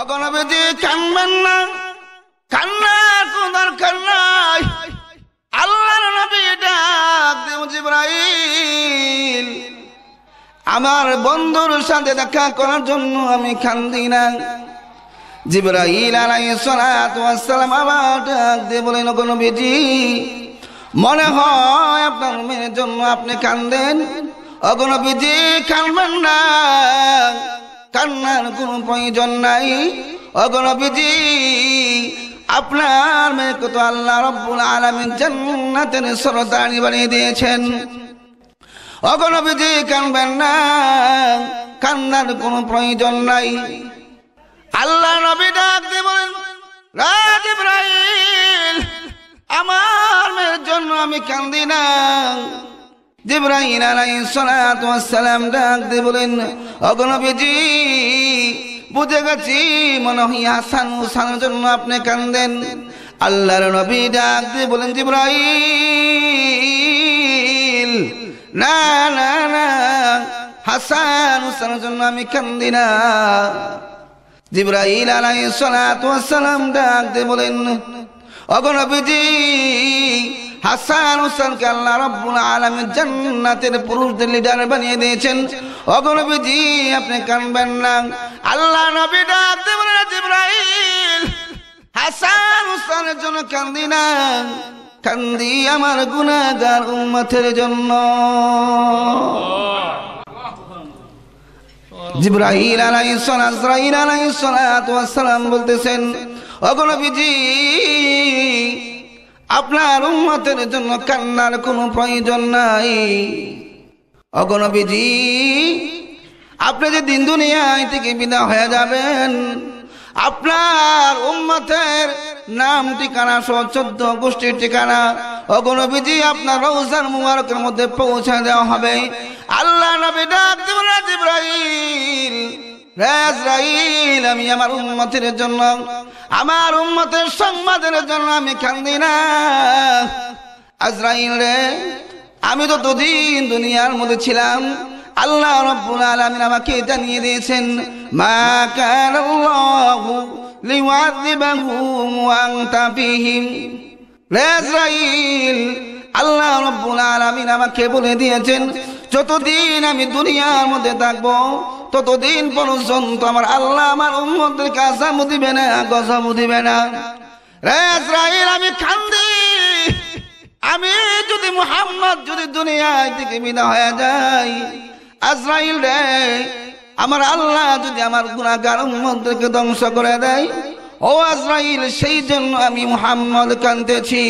অগণবেদি কানবেন না কান্না কোন দরকার নাই আল্লাহর নবী ডাক দেব জিব্রাইল আমার বন্ধুর সাথে দেখা করার জন্য আমি কান্দি না জিব্রাইল আলাইসালাম আবার ডাক দিয়ে বলেন নবীজি মনে হয় আপনার মেয়ের জন্য আপনি কান্দেন অগণবীজি কানবেন না কান্নার কোনো প্রয়োজন নাই অগণবিজি আপনার মেয়ে তো আল্লাহ রব্বুল আলমী জন্নাতের সরদারি বানিয়ে দিয়েছেন অগণবিজি কানবেন না কান্নার কোনো প্রয়োজন নাই আল্লাহ নবী ডাক দিয়ে বলেন রাজ ইব্রাহিম আমার মেয়ের জন্য আমি কান্দি না জিব্রাহিম সালাম ডাক দিয়ে বলেন অগণবীজি বুঝে গেছি মনে হয় আসান উসানের জন্য আপনি কান্দেন আল্লাহর নবী ডাক দিয়ে বলেন জিব্রাহিম না না না হাসান উসানের জন্য আমি কান্দি না ওয়াস সালাম ডাক দিয়ে বলেন অগণবীজি হাসান হোসেনকে আল্লাহ রাব্বুল আলামিন জান্নাতের পুরুষদের লিডার বানিয়ে দিয়েছেন অগণবীজি আপনি কানবেন না আল্লাহ নবী ডাকতে বলেন জিব্রাইল হাসান হোসেনের জন্য কান্দি না কান্দি আমার গুনাহগার উম্মতের জন্য জিব্রাহিল সালাম বলতেছেন অগণবীজি আপনার উন্মতের জন্য কান্নার কোনো প্রয়োজন নাই অগণবিজি আপনি যে দিন দুনিয়ায় থেকে বিদা হয়ে যাবেন আপনার উম্মতের নাম ঠিকানা সহ চোদ্দ গোষ্ঠীর ঠিকানা অগণবিজি আপনার রৌজান মুবারকের মধ্যে পৌঁছে দেওয়া হবে আল্লাহ নবী ডাক ইব্রাহিম আমি আমার উন্মতের জন্য আমার উন্মতের সংবাদের জন্য আমি কান্দি না আজরাইল রে আমি তো দুদিন দুনিয়ার মধ্যে ছিলাম আল্লাহ রব্বুল আলামিন আমাকে জানিয়ে দিয়েছেন মা কানাল্লাহু লিওয়াযিবাহুম ওয়া আনতা ফীহিম রে আজরাইল আল্লাহ রব্বুল আলামিন আমাকে বলে দিয়েছেন যতদিন আমি দুনিয়ার মধ্যে থাকবো ততদিন পর্যন্ত আমার আল্লাহ আমার উম্মদের কাঁচামু দিবে না গজামু দিবে না রে ইসরাইল আমি খান্দি আমি যদি মুহাম্মদ যদি দুনিয়ায় থেকে বিদা হয়ে যাই আজরাইল রে আমার আল্লাহ যদি আমার গুণাগার উম্মদকে ধ্বংস করে দেয় ও আজরাইল সেই জন্য আমি মুহাম্মদ কান্দেছি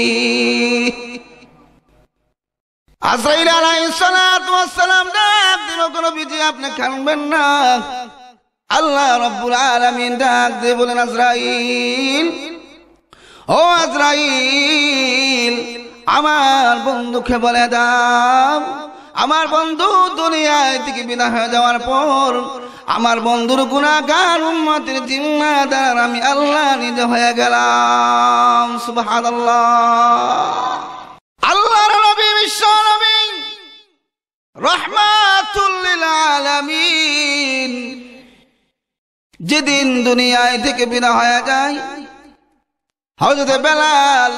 আজরাইল আলাইসালাম ডাক না আল্লাহ ডাক বলেন আমার বন্ধুকে বলে দাম আমার বন্ধু দুনিয়ায় থেকে বিদা হয়ে যাওয়ার পর আমার বন্ধুর গুণাগার উম্মতের জিম্মাদার আমি আল্লাহ নিজে হয়ে গেলাম আল্লাহ রহমাতুল্লিল আলামিন যেদিন দুনিয়ায় থেকে বিনা হয়ে যায় হজরতে বেলাল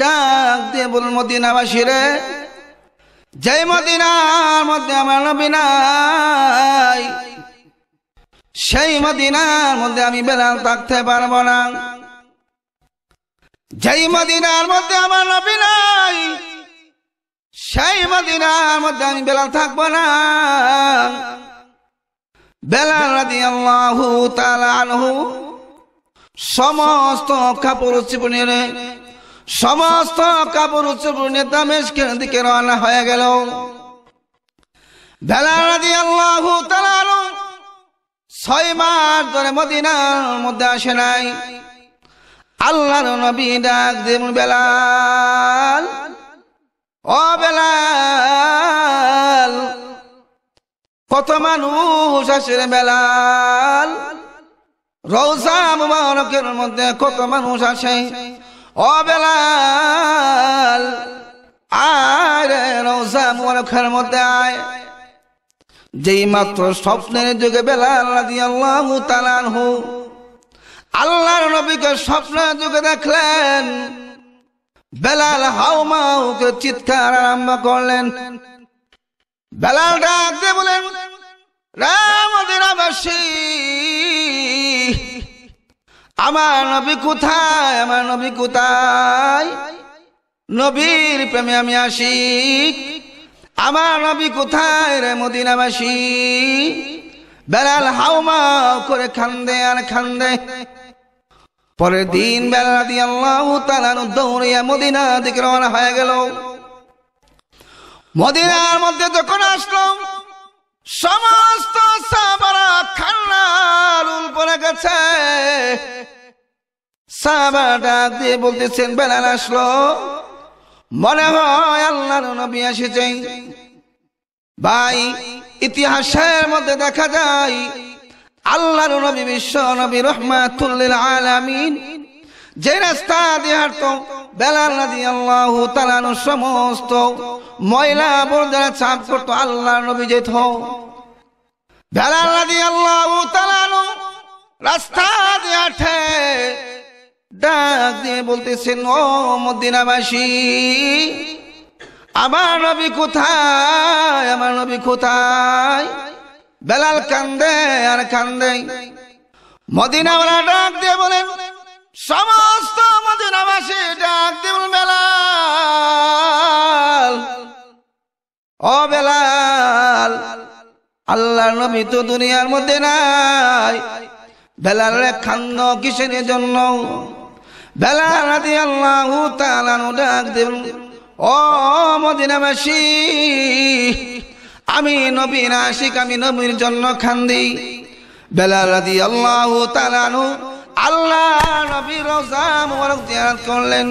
ডাক দিয়ে বলুন মদিনাবাসী রে যাই মদিনার মধ্যে আমার নবী নাই সেই মদিনার মধ্যে আমি বেলাল থাকতে পারবো না যেই মদিনার মধ্যে আমার নবী নাই সেই মদিনার মধ্যে আমি বেলাল থাকবো না বেলাল রাজি আল্লাহু আনহু সমস্ত কাপড় চিপুনের সমস্ত কাপড় চিপুনের দামেশকের দিকে রওনা হয়ে গেল বেলাল রাজি আল্লাহ ছয় মাস ধরে মদিনার মধ্যে আসে নাই আল্লাহর নবী ডাক দেব বেলাল অবেলাল কত মানুষ আসের বেলাল রৌসা মুবারকের মধ্যে কত মানুষ আসে বেলাল আরে রৌজা মুবারকের মধ্যে আয় যেই মাত্র স্বপ্নের যুগে বেলাল আল্লাহ নবীকে স্বপ্নের যুগে দেখলেন বেলাল হাউমাউ চিৎকার আরম্ভ করলেন বেলাল ডাকতে বলেন রামদিনাবাসী আমার নবী কোথায় আমার নবী কোথায় নবীর প্রেমে আমি আসি আমার নবী কোথায় রে মদিনাবাসী বেলাল হাউমাউ করে খান্দে আর খান্দে পরের দিন বেলা দিয়ে আল্লাহ তালানু দৌড়িয়া মদিনা দিকে রওনা হয়ে গেল মদিনার মধ্যে যখন আসলো সমস্ত সাবারা খান্নার উপরে গেছে সাবা ডাক দিয়ে বলতেছেন বেলাল আসলো মনে হয় আল্লাহর নবী এসেছে ভাই ইতিহাসের মধ্যে দেখা যায় আল্লাহর নবী বিশ্ব নবী রহমাতুল্লিল আলামিন যে রাস্তা দিয়ে হাঁটতো বেলাল রাজি আল্লাহ তালানো সমস্ত ময়লা আবর্জনা চাপ করতো আল্লাহ নবী যেত বেলাল রাজি আল্লাহ তালানো রাস্তা দিয়ে হাঁটে ডাক দিয়ে বলতেছেন ও মদিনাবাসী আমার নবী কোথায় আমার নবী কোথায় বেলাল কান্দে আর কান্দে মদিনাওয়ালা ডাক দিয়ে বলেন সমস্ত মদিনাবাসী ডাক দিয়ে বলেন বেলাল ও বেলাল আল্লাহ নবী তো দুনিয়ার মধ্যে নাই বেলাল খান্দ কিসের জন্য বেলাল রাতে আল্লাহ তালানো ডাক দেব ও মদিনাবাসী আমি নবীর আশিক আমি নবীর জন্য খান্দি বেলা রাদি আল্লাহ আল্লাহ নবী রোজা মুবারক জিয়ারত করলেন